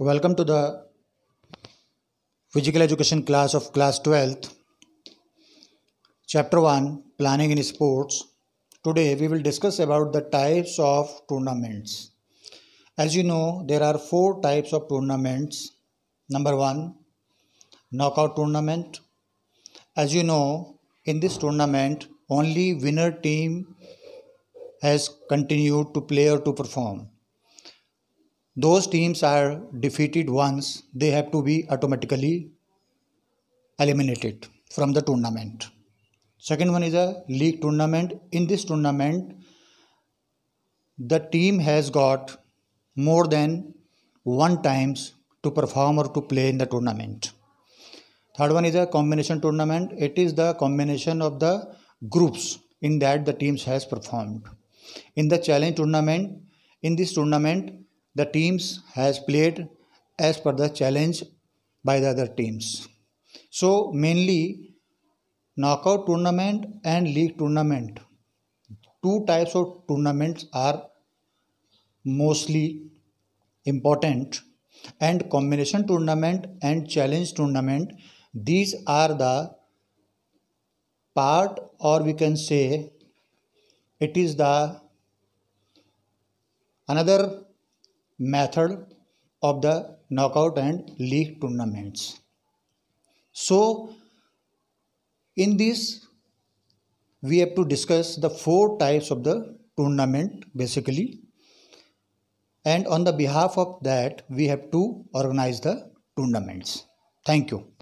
Welcome to the physical education class of class 12th, chapter 1 planning in sports. Today we will discuss about the types of tournaments. As you know, there are four types of tournaments. Number one, knockout tournament. As you know, in this tournament, only winner team has continued to play or to perform those teams are defeated once, they have to be automatically eliminated from the tournament. Second one is a league tournament. In this tournament, the team has got more than one times to perform or to play in the tournament. Third one is a combination tournament. It is the combination of the groups in that the teams has performed. In the challenge tournament, in this tournament, the teams has played as per the challenge by the other teams. So mainly knockout tournament and league tournament. Two types of tournaments are mostly important and combination tournament and challenge tournament these are the part or we can say it is the another method of the knockout and league tournaments. So, in this, we have to discuss the four types of the tournament basically, and on the behalf of that, we have to organize the tournaments. Thank you.